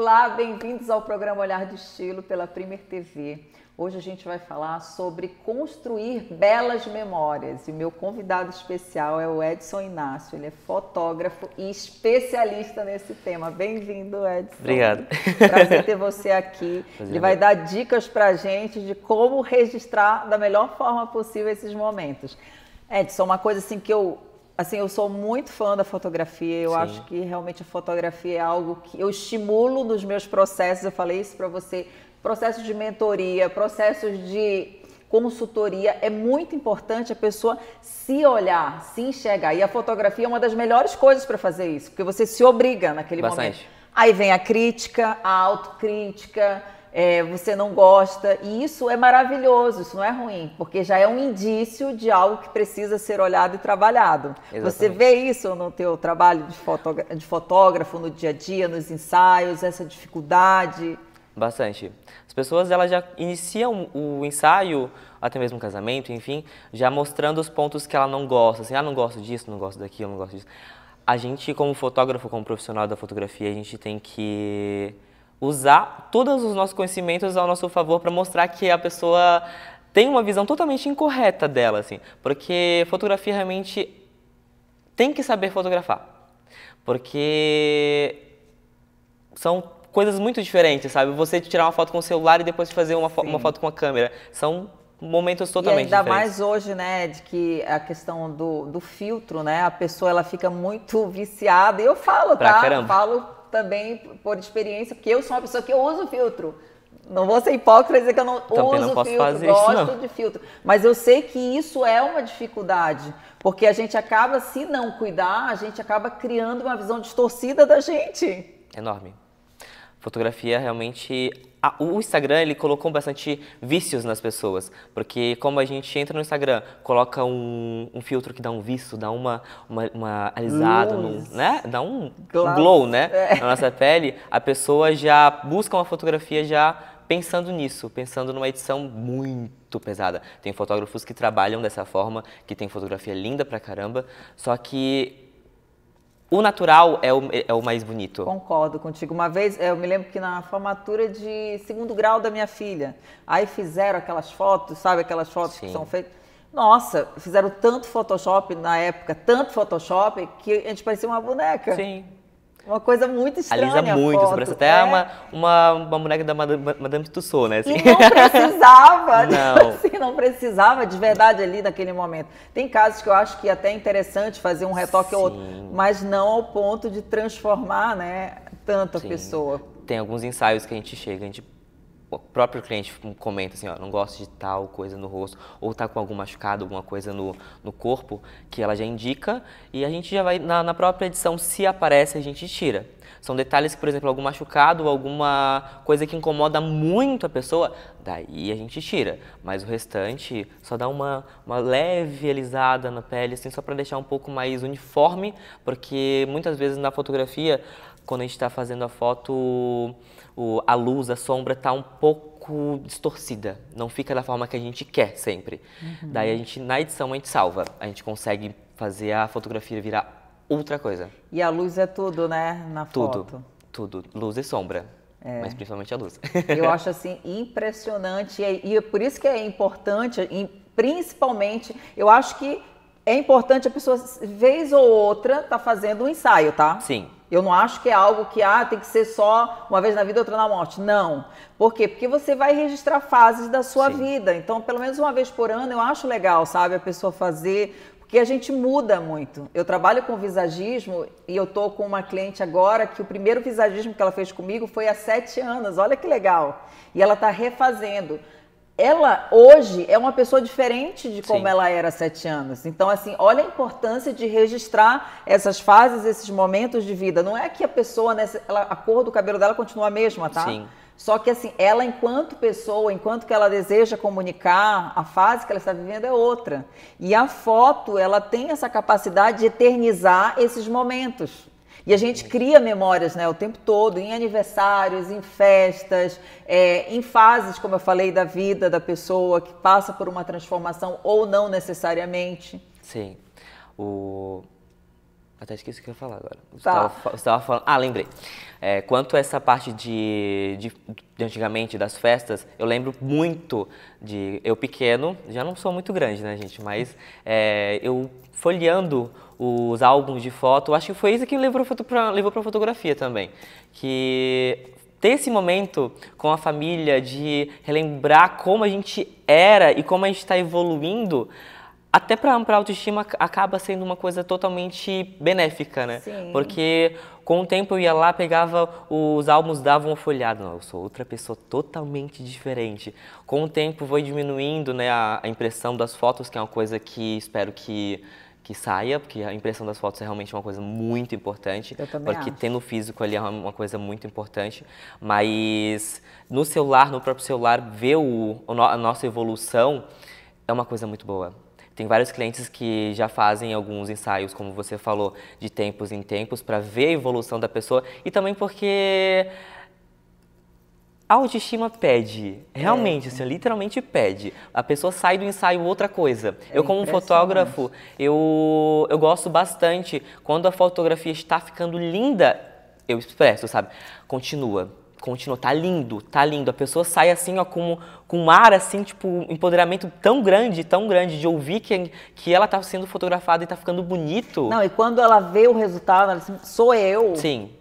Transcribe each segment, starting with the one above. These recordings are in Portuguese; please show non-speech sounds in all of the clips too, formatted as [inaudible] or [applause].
Olá, bem-vindos ao programa Olhar de Estilo pela Primer TV. Hoje a gente vai falar sobre construir belas memórias e meu convidado especial é o Edson Inácio, ele é fotógrafo e especialista nesse tema. Bem-vindo, Edson. Obrigado. Prazer ter você [laughs] aqui. Prazer. Ele vai é dar dicas pra gente de como registrar da melhor forma possível esses momentos. Edson, uma coisa assim que eu assim, eu sou muito fã da fotografia. Eu Sim. acho que realmente a fotografia é algo que eu estimulo nos meus processos. Eu falei isso para você. Processos de mentoria, processos de consultoria, é muito importante a pessoa se olhar, se enxergar. E a fotografia é uma das melhores coisas para fazer isso, porque você se obriga naquele Bastante. momento. Aí vem a crítica, a autocrítica, é, você não gosta, e isso é maravilhoso, isso não é ruim, porque já é um indício de algo que precisa ser olhado e trabalhado. Exatamente. Você vê isso no teu trabalho de, fotógrafo, de fotógrafo no dia a dia, nos ensaios, essa dificuldade? Bastante. As pessoas elas já iniciam o ensaio, até mesmo o casamento, enfim, já mostrando os pontos que ela não gosta, assim, ah, não gosto disso, não gosto daquilo, não gosto disso. A gente, como fotógrafo, como profissional da fotografia, a gente tem que usar todos os nossos conhecimentos ao nosso favor para mostrar que a pessoa tem uma visão totalmente incorreta dela, assim, porque fotografia realmente tem que saber fotografar, porque são coisas muito diferentes, sabe? Você tirar uma foto com o celular e depois fazer uma, fo uma foto com a câmera são momentos totalmente e ainda diferentes. mais hoje, né, de que a questão do, do filtro, né, a pessoa ela fica muito viciada. E eu falo, pra tá? Caramba. Falo também por experiência, porque eu sou uma pessoa que uso filtro. Não vou ser hipócrita dizer que eu não Também uso não filtro, gosto isso, de filtro. Mas eu sei que isso é uma dificuldade, porque a gente acaba, se não cuidar, a gente acaba criando uma visão distorcida da gente. Enorme. Fotografia realmente a, o Instagram ele colocou bastante vícios nas pessoas, porque como a gente entra no Instagram, coloca um, um filtro que dá um vício, dá uma, uma, uma alisada, né? dá um glow, glow né? É. na nossa pele, a pessoa já busca uma fotografia já pensando nisso, pensando numa edição muito pesada. Tem fotógrafos que trabalham dessa forma, que tem fotografia linda pra caramba, só que o natural é o, é o mais bonito. Concordo contigo. Uma vez, eu me lembro que na formatura de segundo grau da minha filha, aí fizeram aquelas fotos, sabe aquelas fotos Sim. que são feitas. Nossa, fizeram tanto Photoshop na época, tanto Photoshop, que a gente parecia uma boneca. Sim. Uma coisa muito estranha. Alisa muito, foto, parece até é. uma, uma, uma boneca da Madame, Madame Tussauds, né? Assim. E não precisava, [laughs] né, não. Assim, não precisava de verdade ali naquele momento. Tem casos que eu acho que é até interessante fazer um retoque Sim. ou outro, mas não ao ponto de transformar, né, tanto a pessoa. Tem alguns ensaios que a gente chega, a gente o próprio cliente comenta assim, ó, não gosto de tal coisa no rosto, ou tá com algum machucado, alguma coisa no, no corpo, que ela já indica, e a gente já vai, na, na própria edição, se aparece, a gente tira. São detalhes que, por exemplo, algum machucado, alguma coisa que incomoda muito a pessoa, daí a gente tira. Mas o restante só dá uma, uma leve alisada na pele, assim, só para deixar um pouco mais uniforme, porque muitas vezes na fotografia quando a gente está fazendo a foto, o, a luz, a sombra está um pouco distorcida, não fica da forma que a gente quer sempre. Uhum. Daí a gente, na edição, a gente salva, a gente consegue fazer a fotografia virar outra coisa. E a luz é tudo, né, na tudo, foto? Tudo, luz e sombra. É. Mas principalmente a luz. Eu acho assim impressionante e, é, e é por isso que é importante, principalmente, eu acho que é importante a pessoa, vez ou outra, tá fazendo um ensaio, tá? Sim. Eu não acho que é algo que ah, tem que ser só uma vez na vida, outra na morte. Não. Por quê? Porque você vai registrar fases da sua Sim. vida. Então, pelo menos uma vez por ano, eu acho legal, sabe, a pessoa fazer, porque a gente muda muito. Eu trabalho com visagismo e eu tô com uma cliente agora que o primeiro visagismo que ela fez comigo foi há sete anos. Olha que legal. E ela tá refazendo ela hoje é uma pessoa diferente de como Sim. ela era há sete anos. Então, assim, olha a importância de registrar essas fases, esses momentos de vida. Não é que a pessoa, né, ela, a cor do cabelo dela continua a mesma, tá? Sim. Só que assim, ela enquanto pessoa, enquanto que ela deseja comunicar, a fase que ela está vivendo é outra. E a foto, ela tem essa capacidade de eternizar esses momentos. E a gente cria memórias né, o tempo todo, em aniversários, em festas, é, em fases, como eu falei, da vida da pessoa que passa por uma transformação ou não necessariamente. Sim. O... Até esqueci o que eu ia falar agora. Tá. Você estava falando. Ah, lembrei. É, quanto a essa parte de, de, de, antigamente, das festas, eu lembro muito de. Eu pequeno, já não sou muito grande, né, gente? Mas é, eu folheando os álbuns de foto. Acho que foi isso que levou para levou fotografia também. Que ter esse momento com a família, de relembrar como a gente era e como a gente está evoluindo, até para a autoestima acaba sendo uma coisa totalmente benéfica, né? Sim. Porque com o tempo eu ia lá, pegava os álbuns, dava uma folhada. Não, eu sou outra pessoa totalmente diferente. Com o tempo foi diminuindo né, a impressão das fotos, que é uma coisa que espero que que saia, porque a impressão das fotos é realmente uma coisa muito importante. Eu também Porque acho. ter físico ali é uma coisa muito importante. Mas no celular, no próprio celular, ver o, a nossa evolução é uma coisa muito boa. Tem vários clientes que já fazem alguns ensaios, como você falou, de tempos em tempos, para ver a evolução da pessoa. E também porque a autoestima pede, é. realmente, é. assim, literalmente pede. A pessoa sai do ensaio outra coisa. É eu, como fotógrafo, eu, eu gosto bastante quando a fotografia está ficando linda, eu expresso, sabe? Continua, continua, tá lindo, tá lindo. A pessoa sai assim, ó, com, com um ar assim, tipo, um empoderamento tão grande, tão grande de ouvir que, que ela tá sendo fotografada e tá ficando bonito. Não, e quando ela vê o resultado, ela diz, sou eu. Sim.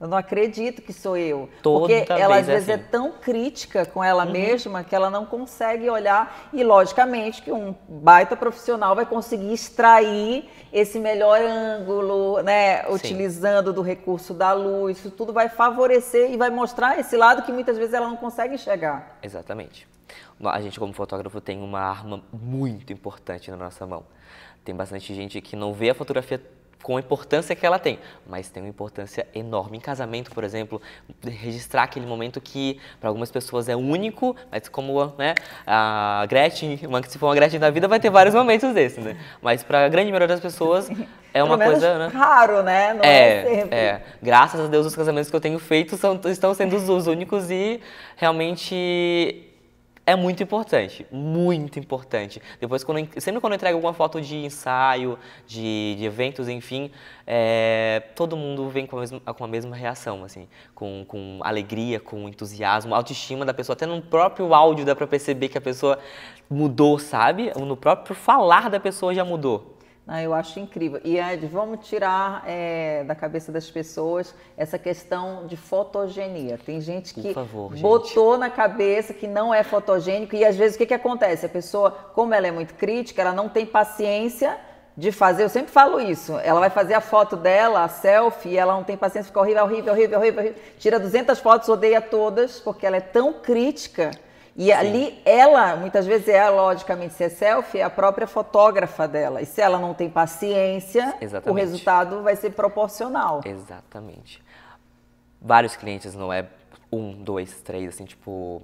Eu não acredito que sou eu. Toda porque ela é às vezes é assim. é tão crítica com ela uhum. mesma que ela não consegue olhar e logicamente que um baita profissional vai conseguir extrair esse melhor ângulo, né, Sim. utilizando do recurso da luz, isso tudo vai favorecer e vai mostrar esse lado que muitas vezes ela não consegue enxergar. Exatamente. A gente como fotógrafo tem uma arma muito importante na nossa mão. Tem bastante gente que não vê a fotografia com a importância que ela tem, mas tem uma importância enorme em casamento, por exemplo, registrar aquele momento que para algumas pessoas é único, mas como né, a Gretchen, uma, se for uma Gretchen da vida, vai ter vários momentos desses, né? Mas para a grande maioria das pessoas [laughs] é uma coisa, né? Raro, né? Não é, é, é, Graças a Deus os casamentos que eu tenho feito são, estão sendo os únicos e realmente é muito importante, muito importante. Depois, quando sempre quando eu entrego alguma foto de ensaio, de, de eventos, enfim, é, todo mundo vem com a mesma, com a mesma reação, assim, com, com alegria, com entusiasmo, autoestima da pessoa. Até no próprio áudio dá para perceber que a pessoa mudou, sabe? No próprio falar da pessoa já mudou. Ah, eu acho incrível. E Ed, vamos tirar é, da cabeça das pessoas essa questão de fotogenia. Tem gente que favor, botou gente. na cabeça que não é fotogênico e às vezes o que, que acontece? A pessoa, como ela é muito crítica, ela não tem paciência de fazer. Eu sempre falo isso. Ela vai fazer a foto dela, a selfie, e ela não tem paciência, fica horrível, horrível, horrível, horrível, horrível. Tira 200 fotos, odeia todas, porque ela é tão crítica e Sim. ali ela, muitas vezes é logicamente se é selfie, é a própria fotógrafa dela. E se ela não tem paciência, Exatamente. o resultado vai ser proporcional. Exatamente. Vários clientes, não é um, dois, três, assim, tipo,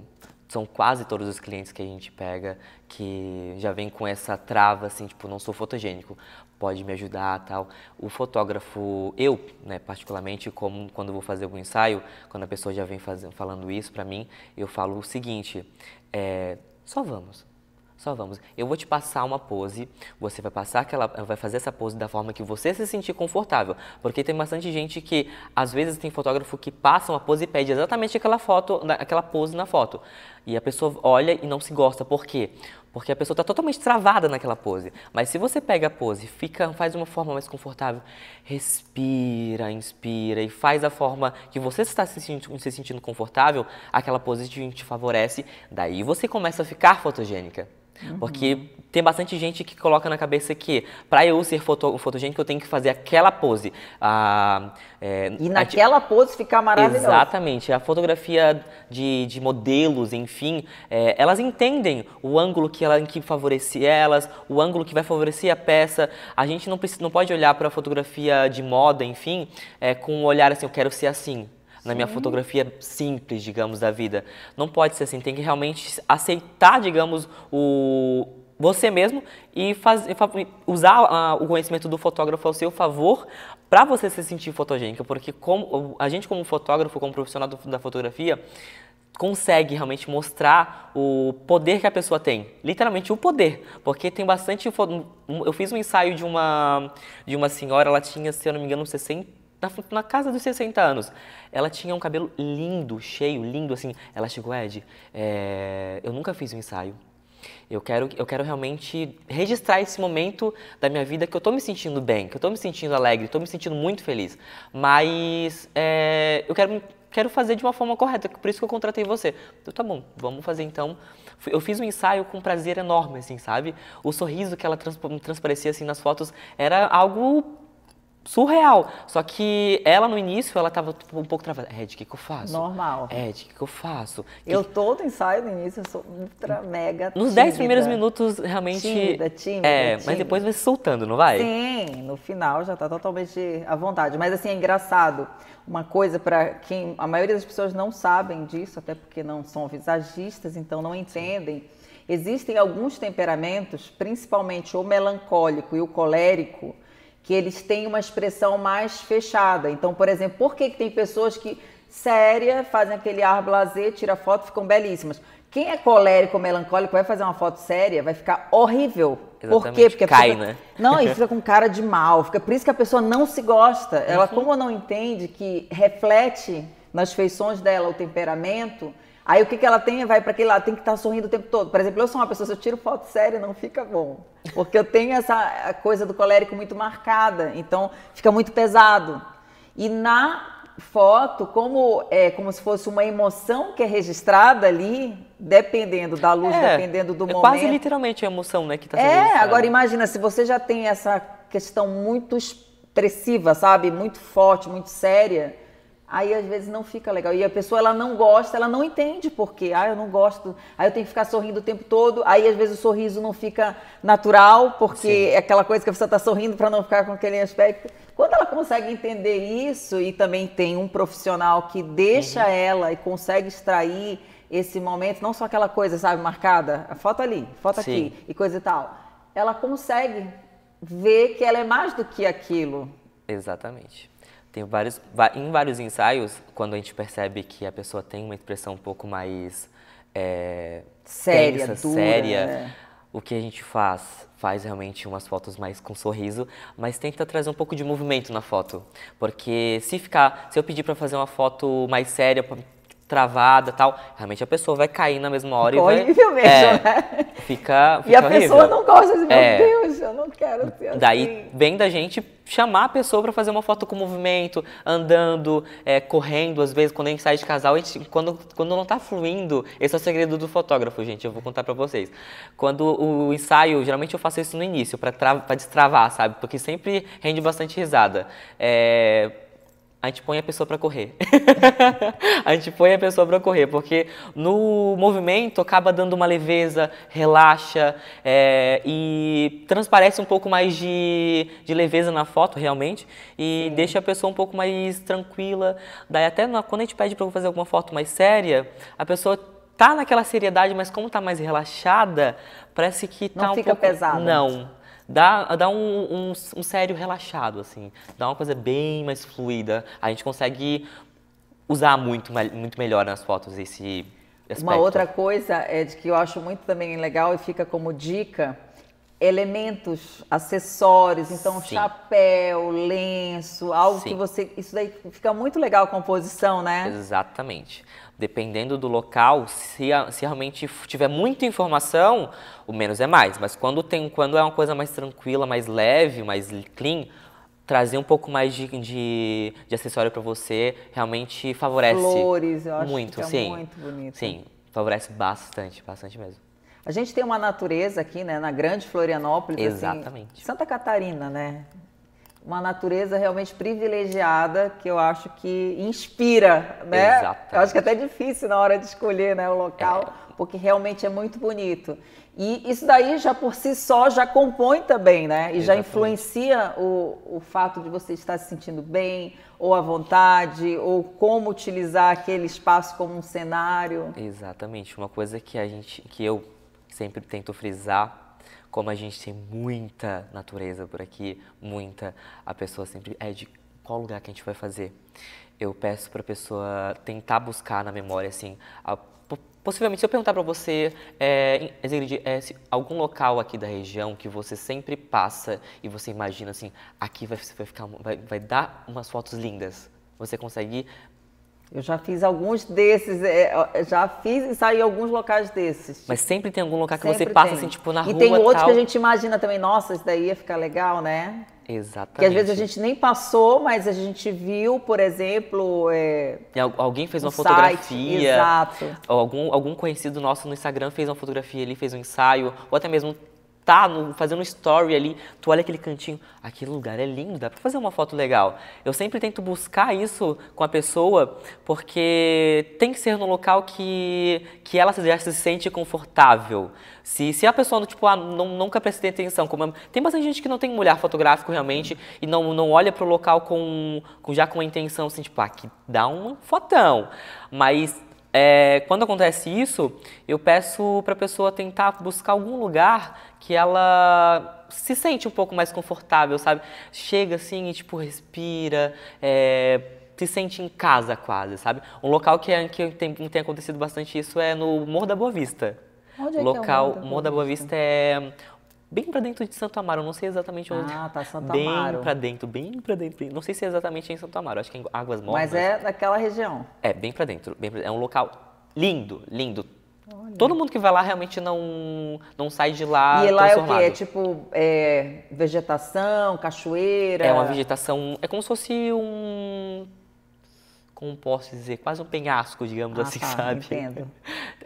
são quase todos os clientes que a gente pega que já vem com essa trava, assim, tipo, não sou fotogênico, pode me ajudar, tal. O fotógrafo, eu, né, particularmente, como quando vou fazer algum ensaio, quando a pessoa já vem fazendo, falando isso para mim, eu falo o seguinte, é, só vamos, só vamos. Eu vou te passar uma pose, você vai passar aquela, vai fazer essa pose da forma que você se sentir confortável, porque tem bastante gente que às vezes tem fotógrafo que passa uma pose e pede exatamente aquela foto, aquela pose na foto. E a pessoa olha e não se gosta, por quê? Porque a pessoa está totalmente travada naquela pose. Mas se você pega a pose, fica, faz de uma forma mais confortável, respira, inspira e faz a forma que você está se sentindo, se sentindo confortável, aquela pose te, te favorece, daí você começa a ficar fotogênica. Porque uhum. tem bastante gente que coloca na cabeça que para eu ser foto, fotogênico eu tenho que fazer aquela pose. A, é, e naquela a, pose ficar maravilhosa. Exatamente. A fotografia de, de modelos, enfim, é, elas entendem o ângulo que, ela, que favorece elas, o ângulo que vai favorecer a peça. A gente não, precisa, não pode olhar para a fotografia de moda, enfim, é, com um olhar assim, eu quero ser assim na minha fotografia simples, digamos, da vida. Não pode ser assim, tem que realmente aceitar, digamos, o você mesmo e faz, usar uh, o conhecimento do fotógrafo ao seu favor para você se sentir fotogênica, porque como, a gente como fotógrafo, como profissional do, da fotografia, consegue realmente mostrar o poder que a pessoa tem, literalmente o poder, porque tem bastante eu fiz um ensaio de uma de uma senhora, ela tinha, se eu não me engano, 60 na, na, casa dos 60 anos. Ela tinha um cabelo lindo, cheio, lindo, assim. Ela chegou, Ed, é, eu nunca fiz um ensaio. Eu quero, eu quero realmente registrar esse momento da minha vida que eu estou me sentindo bem, que eu estou me sentindo alegre, estou me sentindo muito feliz. Mas é, eu quero, quero fazer de uma forma correta, por isso que eu contratei você. Eu, tá bom, vamos fazer então. Eu fiz um ensaio com prazer enorme, assim, sabe? O sorriso que ela trans, transparecia assim nas fotos era algo surreal. Só que ela no início, ela tava tipo, um pouco travada. Ed, o que, que eu faço? Normal. Ed, o que, que eu faço? Que... Eu todo ensaio no início, eu sou ultra mega Nos 10 dez primeiros minutos, realmente. Tímida, tímida. É, tímida. mas depois vai se soltando, não vai? Sim, no final já tá totalmente à vontade. Mas assim, é engraçado. Uma coisa para quem. A maioria das pessoas não sabem disso, até porque não são visagistas, então não entendem. Existem alguns temperamentos, principalmente o melancólico e o colérico, que eles têm uma expressão mais fechada. Então, por exemplo, por que, que tem pessoas que séria, fazem aquele ar blazer, tira foto, ficam belíssimas. Quem é colérico, melancólico, vai fazer uma foto séria, vai ficar horrível. Exatamente. Por quê? Porque cai, né? Não, e [laughs] fica com cara de mal. Fica por isso que a pessoa não se gosta. Ela, uhum. como não entende que reflete nas feições dela o temperamento, Aí o que, que ela tem? Vai para aquele lado, tem que estar tá sorrindo o tempo todo. Por exemplo, eu sou uma pessoa, se eu tiro foto séria, não fica bom. Porque eu tenho essa coisa do colérico muito marcada, então fica muito pesado. E na foto, como é como se fosse uma emoção que é registrada ali, dependendo da luz, é, dependendo do é momento. Quase literalmente a emoção, né, que está sendo É, registrada. agora imagina, se você já tem essa questão muito expressiva, sabe? Muito forte, muito séria Aí às vezes não fica legal. E a pessoa ela não gosta, ela não entende por quê. Ah, eu não gosto. Aí eu tenho que ficar sorrindo o tempo todo. Aí às vezes o sorriso não fica natural, porque Sim. é aquela coisa que a pessoa está sorrindo para não ficar com aquele aspecto. Quando ela consegue entender isso e também tem um profissional que deixa uhum. ela e consegue extrair esse momento, não só aquela coisa, sabe, marcada, a foto ali, foto Sim. aqui e coisa e tal. Ela consegue ver que ela é mais do que aquilo. Exatamente. Tem vários, em vários ensaios, quando a gente percebe que a pessoa tem uma expressão um pouco mais é, séria, tensa, dura, séria, né? o que a gente faz? Faz realmente umas fotos mais com sorriso, mas tenta trazer um pouco de movimento na foto, porque se ficar, se eu pedir para fazer uma foto mais séria, travada tal, realmente a pessoa vai cair na mesma hora e vai... Horrível mesmo, é, né? Fica, fica E a horrível. pessoa não gosta de, meu é, Deus, eu não quero ser assim. Daí vem da gente chamar a pessoa para fazer uma foto com movimento, andando, é, correndo, às vezes, quando a gente sai de casal, a gente, quando, quando não tá fluindo, esse é o segredo do fotógrafo, gente, eu vou contar para vocês. Quando o ensaio, geralmente eu faço isso no início, para destravar, sabe? Porque sempre rende bastante risada. É a gente põe a pessoa para correr. [laughs] a gente põe a pessoa para correr, porque no movimento acaba dando uma leveza, relaxa é, e transparece um pouco mais de, de leveza na foto, realmente, e Sim. deixa a pessoa um pouco mais tranquila. Daí, até quando a gente pede para fazer alguma foto mais séria, a pessoa tá naquela seriedade, mas como tá mais relaxada, parece que tá Não um fica pouco... pesada. Não dá, dá um, um, um sério relaxado, assim. Dá uma coisa bem mais fluida. A gente consegue usar muito, muito melhor nas fotos esse aspecto. Uma outra coisa é de que eu acho muito também legal e fica como dica elementos, acessórios, então Sim. chapéu, lenço, algo Sim. que você, isso daí fica muito legal a composição, né? Exatamente. Dependendo do local, se, se realmente tiver muita informação, o menos é mais. Mas quando, tem, quando é uma coisa mais tranquila, mais leve, mais clean, trazer um pouco mais de, de, de acessório para você realmente favorece. Flores, eu acho muito, que é sim. muito bonito. Sim, favorece bastante, bastante mesmo. A gente tem uma natureza aqui, né, na grande Florianópolis. Assim, Exatamente. Assim, Santa Catarina, né? uma natureza realmente privilegiada que eu acho que inspira, né? Exatamente. Eu acho que é até difícil na hora de escolher né, o local, é. porque realmente é muito bonito. E isso daí já por si só já compõe também, né? E Exatamente. já influencia o, o fato de você estar se sentindo bem, ou à vontade, ou como utilizar aquele espaço como um cenário. Exatamente. Uma coisa que a gente, que eu sempre tento frisar como a gente tem muita natureza por aqui, muita, a pessoa sempre é de qual lugar que a gente vai fazer. Eu peço para a pessoa tentar buscar na memória, assim, a, possivelmente se eu perguntar para você, é, é, algum local aqui da região que você sempre passa e você imagina assim, aqui vai, vai, ficar, vai, vai dar umas fotos lindas. Você consegue eu já fiz alguns desses, é, já fiz e saí em alguns locais desses. Mas sempre tem algum lugar que sempre você passa, tem. assim, tipo, na e rua. E tem outros tal. que a gente imagina também, nossa, isso daí ia ficar legal, né? Exatamente. Que às vezes a gente nem passou, mas a gente viu, por exemplo. É, alguém fez uma fotografia. Site, exato. Algum, algum conhecido nosso no Instagram fez uma fotografia ali, fez um ensaio, ou até mesmo tá no, fazendo um story ali, tu olha aquele cantinho, aquele lugar é lindo, dá pra fazer uma foto legal. Eu sempre tento buscar isso com a pessoa, porque tem que ser no local que, que ela já se sente confortável. Se, se a pessoa, não, tipo, ah, não, nunca prestei atenção, como é, tem bastante gente que não tem um olhar fotográfico realmente e não, não olha pro local com, com já com a intenção, assim, tipo, ah, que dá um fotão. Mas é, quando acontece isso, eu peço para a pessoa tentar buscar algum lugar que ela se sente um pouco mais confortável, sabe? Chega assim e tipo respira, é, se sente em casa quase, sabe? Um local que, é, que tem, tem acontecido bastante isso é no Morro da Boa Vista. Onde é local, que é o Morro da Boa Vista? Morro da Boa Vista é bem para dentro de Santo Amaro, não sei exatamente onde. Ah, tá Santo bem Amaro. Bem para dentro, bem para dentro. Não sei se é exatamente em Santo Amaro, acho que é em Águas Mornas. Mas é daquela região. É, bem para dentro, é um local lindo, lindo. Olha. Todo mundo que vai lá realmente não, não sai de lá. E lá é o quê? É tipo é, vegetação, cachoeira? É uma vegetação. É como se fosse um como posso dizer, quase um penhasco, digamos ah, assim, tá, sabe? Entendo. [laughs]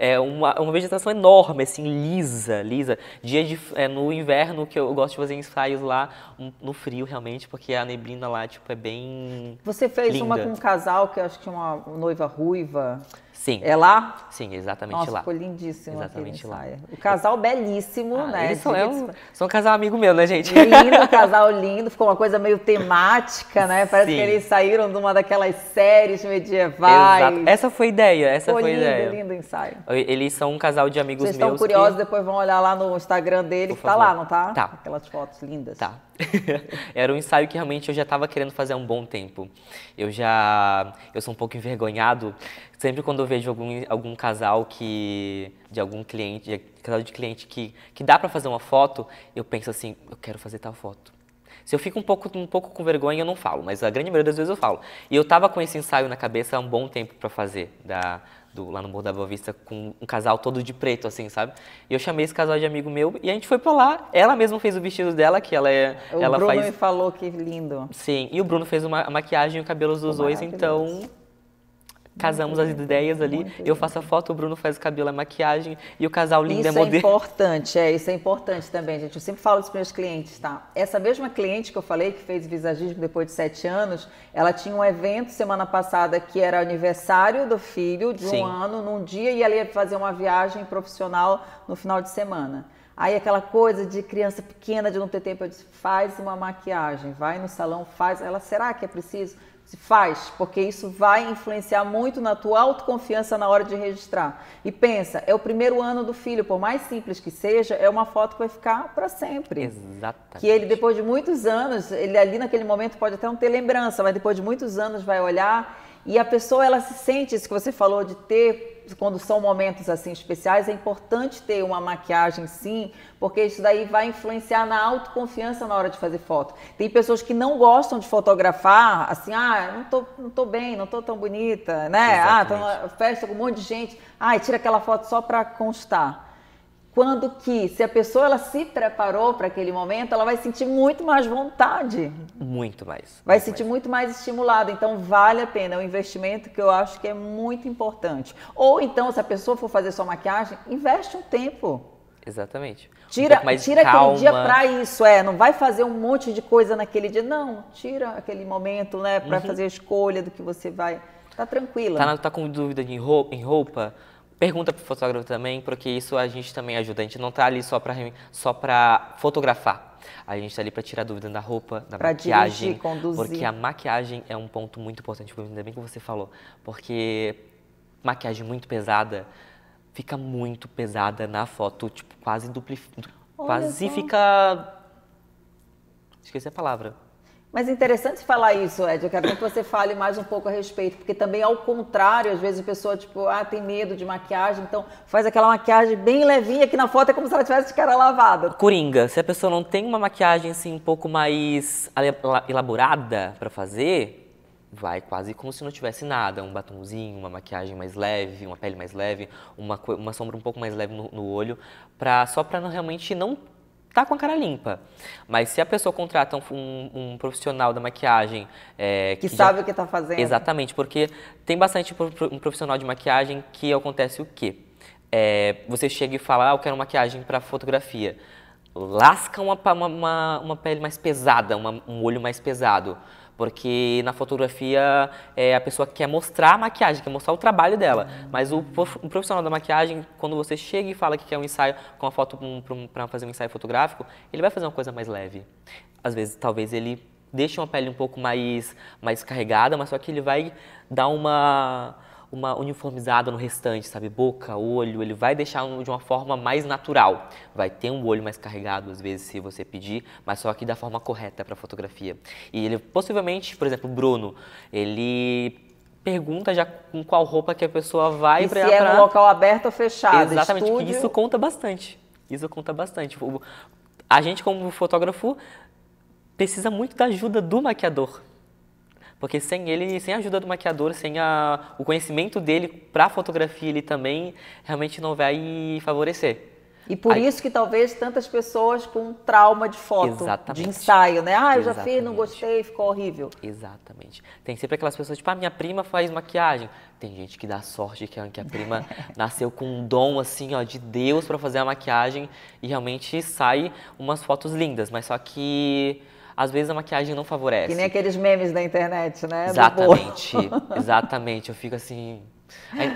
É uma, uma vegetação enorme, assim, lisa, lisa. Dia de, é, no inverno, que eu gosto de fazer ensaios lá, um, no frio, realmente, porque a neblina lá, tipo, é bem. Você fez linda. uma com um casal que eu acho que tinha uma noiva ruiva. Sim. É lá? Sim, exatamente Nossa, lá. Ficou lindíssimo. Exatamente lá. O casal belíssimo, ah, né? Isso são, é um, são um casal amigo meu, né, gente? Lindo, [laughs] casal lindo, ficou uma coisa meio temática, né? Parece Sim. que eles saíram de uma daquelas séries medievais. Exato. Essa foi a ideia, essa ficou foi a ideia. Lindo, lindo ensaio. Eles são um casal de amigos Vocês meus. Vocês estão curiosos, que... depois vão olhar lá no Instagram dele, Por que favor. tá lá, não tá? Tá. Aquelas fotos lindas. Tá. [laughs] era um ensaio que realmente eu já estava querendo fazer há um bom tempo. Eu já eu sou um pouco envergonhado sempre quando eu vejo algum, algum casal que de algum cliente, de, casal de cliente que que dá para fazer uma foto, eu penso assim, eu quero fazer tal foto. Se eu fico um pouco, um pouco com vergonha, eu não falo, mas a grande maioria das vezes eu falo. E eu tava com esse ensaio na cabeça há um bom tempo para fazer, da, do, lá no Morro da Boa Vista com um casal todo de preto, assim, sabe? E eu chamei esse casal de amigo meu e a gente foi pra lá. Ela mesma fez o vestido dela, que ela é. O ela Bruno faz... me falou que lindo. Sim, e o Bruno fez uma, a maquiagem e o cabelo dos dois, então Casamos as ideias ali, eu faço a foto, o Bruno faz o cabelo, a maquiagem e o casal lindo isso é, é modelo. Isso é importante, é, isso é importante também, gente. Eu sempre falo isso para meus clientes, tá? Essa mesma cliente que eu falei que fez visagismo depois de sete anos, ela tinha um evento semana passada que era aniversário do filho de um ano, num dia, e ela ia fazer uma viagem profissional no final de semana. Aí aquela coisa de criança pequena, de não ter tempo, eu disse, faz uma maquiagem, vai no salão, faz. Ela, será que é preciso? faz, porque isso vai influenciar muito na tua autoconfiança na hora de registrar. E pensa, é o primeiro ano do filho, por mais simples que seja, é uma foto que vai ficar para sempre. Exatamente. Que ele depois de muitos anos, ele ali naquele momento pode até não ter lembrança, mas depois de muitos anos vai olhar e a pessoa ela se sente, isso que você falou de ter, quando são momentos assim especiais, é importante ter uma maquiagem sim, porque isso daí vai influenciar na autoconfiança na hora de fazer foto. Tem pessoas que não gostam de fotografar, assim, ah, não tô, não tô bem, não tô tão bonita, né? Exatamente. Ah, tô numa festa com um monte de gente, ah, tira aquela foto só para constar quando que se a pessoa ela se preparou para aquele momento, ela vai sentir muito mais vontade. Muito mais. Vai muito sentir mais. muito mais estimulada. Então vale a pena, é um investimento que eu acho que é muito importante. Ou então, se a pessoa for fazer sua maquiagem, investe um tempo. Exatamente. Um tira, tira calma. aquele dia para isso, é. Não vai fazer um monte de coisa naquele dia. Não, tira aquele momento, né, para uhum. fazer a escolha do que você vai. Tá tranquila. Tá, tá com dúvida de em roupa? Pergunta para o fotógrafo também, porque isso a gente também ajuda. A gente não está ali só para só pra fotografar. A gente está ali para tirar dúvida da roupa, da pra maquiagem. Dirigir, conduzir. Porque a maquiagem é um ponto muito importante, ainda bem que você falou. Porque maquiagem muito pesada fica muito pesada na foto, tipo, quase duplifica. Quase só. fica. Esqueci a palavra. Mas é interessante falar isso, Ed. Eu quero que você fale mais um pouco a respeito, porque também ao contrário, às vezes a pessoa, tipo, ah, tem medo de maquiagem, então faz aquela maquiagem bem levinha, que na foto é como se ela tivesse de cara lavada. Coringa, se a pessoa não tem uma maquiagem assim um pouco mais elaborada para fazer, vai quase como se não tivesse nada. Um batomzinho, uma maquiagem mais leve, uma pele mais leve, uma, uma sombra um pouco mais leve no, no olho, pra, só para realmente não tá com a cara limpa. Mas se a pessoa contrata um, um, um profissional da maquiagem... É, que, que, sabe já... o que tá fazendo. Exatamente, porque tem bastante um profissional de maquiagem que acontece o quê? É, você chega e fala, ah, eu quero maquiagem para fotografia. Lasca uma, uma, uma, uma, pele mais pesada, uma, um olho mais pesado. Porque na fotografia é, a pessoa quer mostrar a maquiagem, quer mostrar o trabalho dela. Uhum. Mas o, o profissional da maquiagem, quando você chega e fala que quer um ensaio com a foto para fazer um ensaio fotográfico, ele vai fazer uma coisa mais leve. Às vezes, talvez ele deixe uma pele um pouco mais, mais carregada, mas só que ele vai dar uma uma uniformizada no restante, sabe? Boca, olho, ele vai deixar de uma forma mais natural. Vai ter um olho mais carregado, às vezes, se você pedir, mas só que da forma correta para fotografia. E ele, possivelmente, por exemplo, o Bruno, ele pergunta já com qual roupa que a pessoa vai para se é pra... local aberto ou fechado, Exatamente, estúdio... isso conta bastante. Isso conta bastante. A gente, como fotógrafo, precisa muito da ajuda do maquiador porque sem ele, sem a ajuda do maquiador, sem a, o conhecimento dele para fotografia, ele também realmente não vai favorecer. E por Aí, isso que talvez tantas pessoas com trauma de foto, exatamente. de ensaio, né? Ah, eu já fiz, não gostei, ficou horrível. Exatamente. Tem sempre aquelas pessoas, tipo, ah, minha prima faz maquiagem. Tem gente que dá sorte que a, que a prima [laughs] nasceu com um dom, assim, ó, de Deus para fazer a maquiagem e realmente sai umas fotos lindas, mas só que às vezes a maquiagem não favorece. Que nem aqueles memes da internet, né? Exatamente, [laughs] exatamente. Eu fico assim.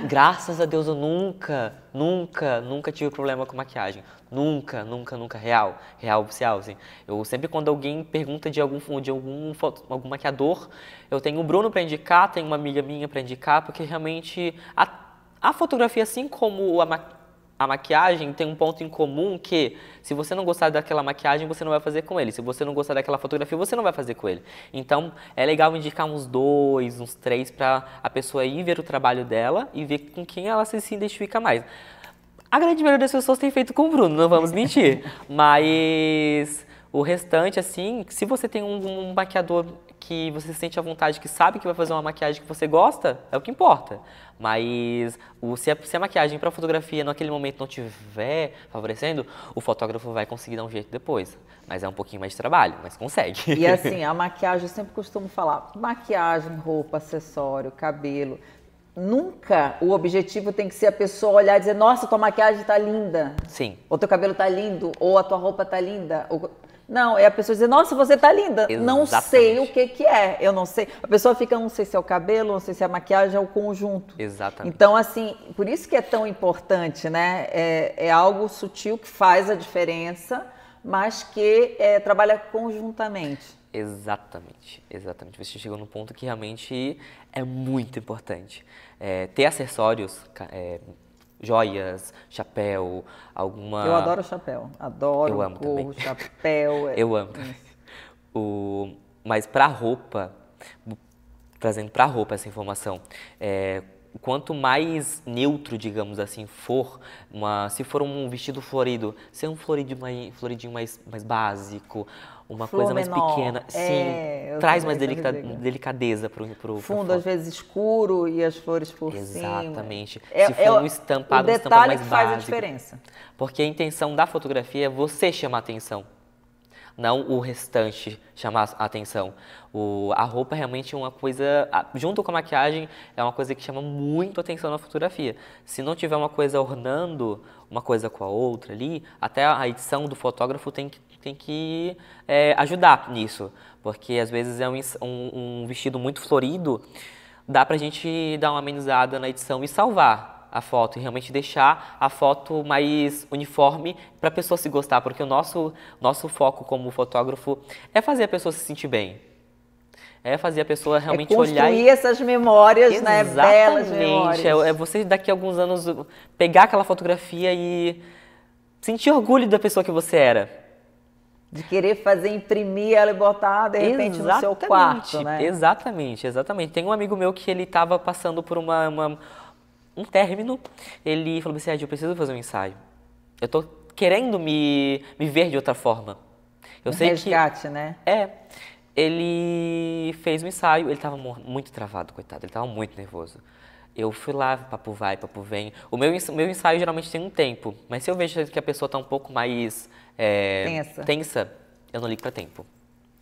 graças a Deus eu nunca, nunca, nunca tive problema com maquiagem. Nunca, nunca, nunca. Real, real oficial, assim. Eu sempre quando alguém pergunta de algum de algum, algum maquiador, eu tenho o Bruno para indicar, tenho uma amiga minha para indicar, porque realmente a, a fotografia, assim como a maquiagem, a maquiagem tem um ponto em comum que se você não gostar daquela maquiagem, você não vai fazer com ele. Se você não gostar daquela fotografia, você não vai fazer com ele. Então, é legal indicar uns dois, uns três para a pessoa ir ver o trabalho dela e ver com quem ela se, identifica mais. A grande maioria das pessoas tem feito com o Bruno, não vamos mentir. [laughs] Mas o restante, assim, se você tem um, um maquiador que você se sente à vontade, que sabe que vai fazer uma maquiagem que você gosta, é o que importa. Mas o, se, a, se a maquiagem para fotografia naquele momento não estiver favorecendo, o fotógrafo vai conseguir dar um jeito depois. Mas é um pouquinho mais de trabalho, mas consegue. E [laughs] assim, a maquiagem, eu sempre costumo falar, maquiagem, roupa, acessório, cabelo, Nunca o objetivo tem que ser a pessoa olhar e dizer, nossa, tua maquiagem tá linda. Sim. Ou teu cabelo tá lindo, ou a tua roupa tá linda. Ou... Não, é a pessoa dizer, nossa, você tá linda. Exatamente. Não sei o que que é, eu não sei. A pessoa fica, não sei se é o cabelo, não sei se é a maquiagem, é o conjunto. Exatamente. Então, assim, por isso que é tão importante, né? É, é algo sutil que faz a diferença, mas que é, trabalha conjuntamente. Exatamente, exatamente. Você chegou no ponto que realmente é muito importante. É, ter acessórios, é, joias, chapéu, alguma. Eu adoro chapéu. Adoro. Eu amo gorro, também. chapéu. [laughs] É... Eu amo. Também. O... Mas para roupa, trazendo para roupa essa informação, é... quanto mais neutro, digamos assim, for, uma... se for um vestido florido, ser um floridinho mais, floridinho mais, mais básico, uma Flor coisa mais menor. pequena. É, Sim, traz mais delica delicadeza para o Fundo, às vezes escuro e as flores por Exatamente. cima. Exatamente. É, Se for é, um estampado, o estampado mais que faz básico, a diferença. Porque a intenção da fotografia é você chamar a atenção. Não o restante chamar a atenção. O, a roupa é realmente é uma coisa, junto com a maquiagem, é uma coisa que chama muito atenção na fotografia. Se não tiver uma coisa ornando uma coisa com a outra ali, até a edição do fotógrafo tem que tem que é, ajudar nisso, porque às vezes é um, um, um vestido muito florido, dá para a gente dar uma amenizada na edição e salvar a foto e realmente deixar a foto mais uniforme para a pessoa se gostar, porque o nosso, nosso foco como fotógrafo é fazer a pessoa se sentir bem é fazer a pessoa é realmente é olhar. Construir essas memórias, Exatamente. né? Belas é memórias. É, é você daqui a alguns anos pegar aquela fotografia e sentir orgulho da pessoa que você era. De querer fazer imprimir ela e botar de repente exatamente, no seu quarto, né? Exatamente, exatamente. Tem um amigo meu que ele estava passando por uma, uma, um término. Ele falou assim, eu preciso fazer um ensaio. Eu tô querendo me, me ver de outra forma. Eu um sei resgate, que, né? É. Ele fez um ensaio, ele estava muito travado, coitado, ele estava muito nervoso. Eu fui lá, papo vai, papo vem. O meu, meu ensaio geralmente tem um tempo, mas se eu vejo que a pessoa está um pouco mais é, tensa. tensa, eu não ligo para tempo.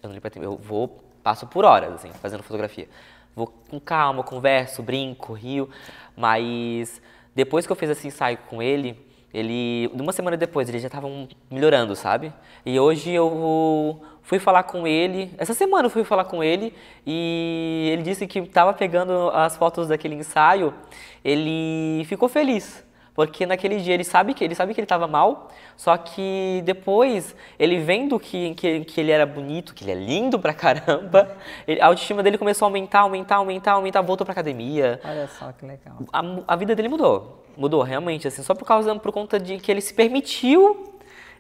Eu não ligo para tempo. Eu vou, passo por horas, assim, fazendo fotografia. Vou com calma, converso, brinco, rio, mas depois que eu fiz esse ensaio com ele, ele, uma semana depois, eles já estavam melhorando, sabe? E hoje eu fui falar com ele, essa semana eu fui falar com ele e ele disse que estava pegando as fotos daquele ensaio, ele ficou feliz porque naquele dia ele sabe que ele sabe que ele estava mal, só que depois ele vendo que, que, que, ele era bonito, que ele é lindo pra caramba, ele, a autoestima dele começou a aumentar, aumentar, aumentar, aumentar, voltou pra academia. Olha só que legal. A, a vida dele mudou, mudou realmente, assim, só por causa, por conta de que ele se permitiu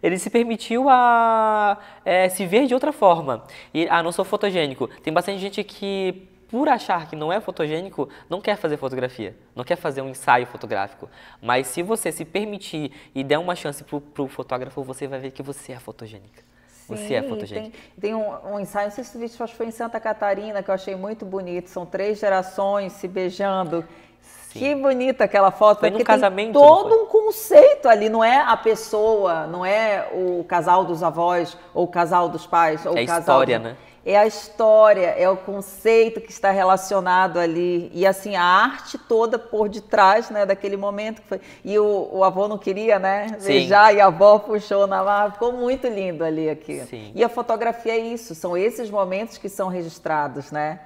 ele se permitiu a é, se ver de outra forma. E, ah, não sou fotogênico. Tem bastante gente que por achar que não é fotogênico, não quer fazer fotografia, não quer fazer um ensaio fotográfico. Mas se você se permitir e der uma chance para o fotógrafo, você vai ver que você é fotogênica. Sim, você é fotogênica. Tem, tem um, um, ensaio, não sei se acho que foi em Santa Catarina, que eu achei muito bonito. São três gerações se beijando. Sim. Que bonita aquela foto. Foi é num casamento. todo um conceito ali, não é a pessoa, não é o casal dos avós, ou o casal dos pais, ou é o casal. História, né? é a história, é o conceito que está relacionado ali e assim a arte toda por detrás, né, daquele momento que foi e o, o avô não queria, né, Sim. beijar e a avó puxou na mão, ficou muito lindo ali aqui. Sim. E a fotografia é isso, são esses momentos que são registrados, né?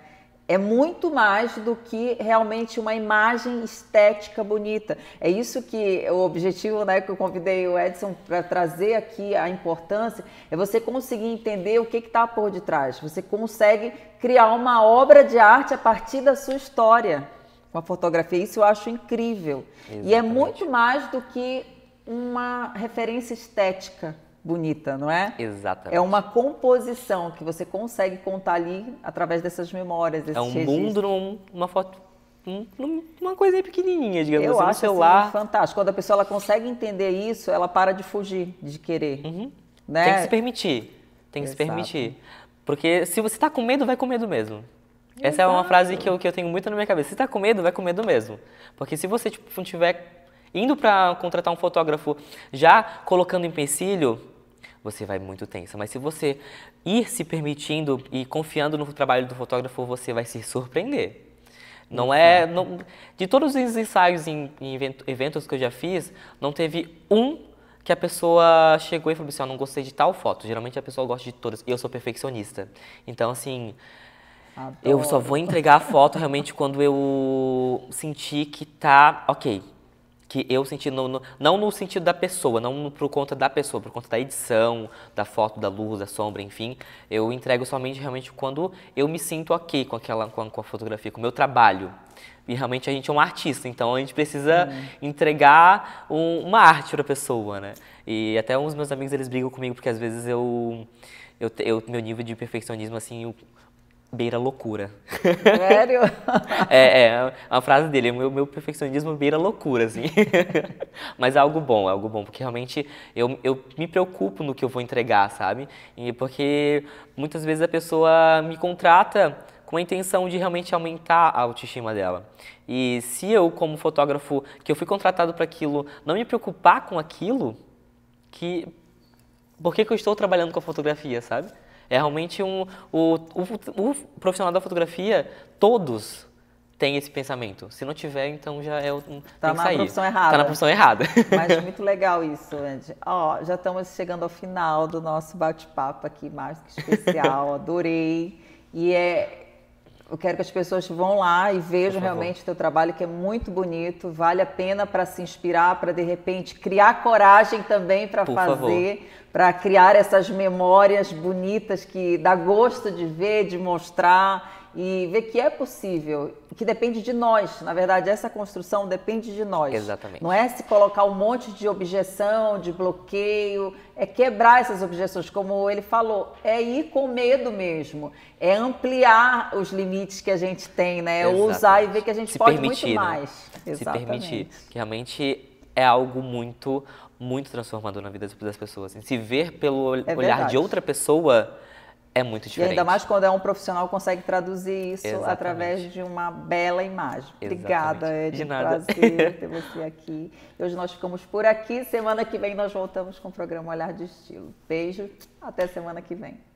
é muito mais do que realmente uma imagem estética bonita. É isso que o objetivo né, que eu convidei o Edson para trazer aqui a importância, é você conseguir entender o que está por detrás. Você consegue criar uma obra de arte a partir da sua história com a fotografia. Isso eu acho incrível. Exatamente. E é muito mais do que uma referência estética bonita, não é? Exatamente. É uma composição que você consegue contar ali através dessas memórias. É um registros. mundo numa foto, uma coisa pequenininha, digamos Eu assim, acho assim, celular. Assim, fantástico. Quando a pessoa ela consegue entender isso, ela para de fugir, de querer. Uhum. Né? Tem que se permitir. Tem que Exato. se permitir. Porque se você está com medo, vai com medo mesmo. Exato. Essa é uma frase que eu, que eu tenho muito na minha cabeça. Se está com medo, vai com medo mesmo. Porque se você tipo, não indo para contratar um fotógrafo já colocando empecilho, você vai muito tensa. Mas se você ir se permitindo e confiando no trabalho do fotógrafo, você vai se surpreender. Não é. Não, de todos os ensaios em, em eventos que eu já fiz, não teve um que a pessoa chegou e falou assim: Eu oh, não gostei de tal foto. Geralmente a pessoa gosta de todas. E eu sou perfeccionista. Então, assim. Adoro. Eu só vou entregar a foto realmente quando eu sentir que tá ok que eu senti, no, no, não no sentido da pessoa, não por conta da pessoa, por conta da edição, da foto, da luz, da sombra, enfim. Eu entrego somente realmente quando eu me sinto ok com aquela com a, com a fotografia, com o meu trabalho. E realmente a gente é um artista, então a gente precisa uhum. entregar um, uma arte para a pessoa, né? E até uns meus amigos eles brigam comigo porque às vezes eu, eu, eu meu nível de perfeccionismo assim, eu, beira loucura. Sério? [laughs] é, é, a frase dele, meu, meu perfeccionismo beira loucura, assim. [laughs] Mas é algo bom, é algo bom, porque realmente eu, eu me preocupo no que eu vou entregar, sabe? E porque muitas vezes a pessoa me contrata com a intenção de realmente aumentar a autoestima dela. E se eu, como fotógrafo, que eu fui contratado para aquilo, não me preocupar com aquilo, que... Por que, que eu estou trabalhando com a fotografia, sabe? É realmente um. O, o, o profissional da fotografia, todos têm esse pensamento. Se não tiver, então já é um. Tá tem na sair. profissão errada. Tá na profissão errada. [laughs] Mas muito [laughs] legal isso, Andy. Ó, já estamos chegando ao final do nosso bate-papo aqui, mais que especial. [laughs] Adorei. E é, eu quero que as pessoas vão lá e vejam realmente o teu trabalho, que é muito bonito, vale a pena para se inspirar, para de repente criar coragem também para fazer, para criar essas memórias bonitas que dá gosto de ver, de mostrar e ver que é possível, que depende de nós. Na verdade, essa construção depende de nós. Exatamente. Não é se colocar um monte de objeção, de bloqueio, é quebrar essas objeções, como ele falou, é ir com medo mesmo, é ampliar os limites que a gente tem, né? É usar e ver que a gente se pode permitir, muito né? mais. Exatamente. Se permitir, que realmente é algo muito muito transformador na vida das pessoas. Assim. se ver pelo é olhar verdade. de outra pessoa é muito diferente. E ainda mais quando é um profissional consegue traduzir isso Exatamente. através de uma bela imagem. Exatamente. Obrigada, Ed. De nada. Prazer [laughs] ter você aqui. Hoje nós ficamos por aqui. Semana que vem nós voltamos com o programa Olhar de Estilo. Beijo. Até semana que vem.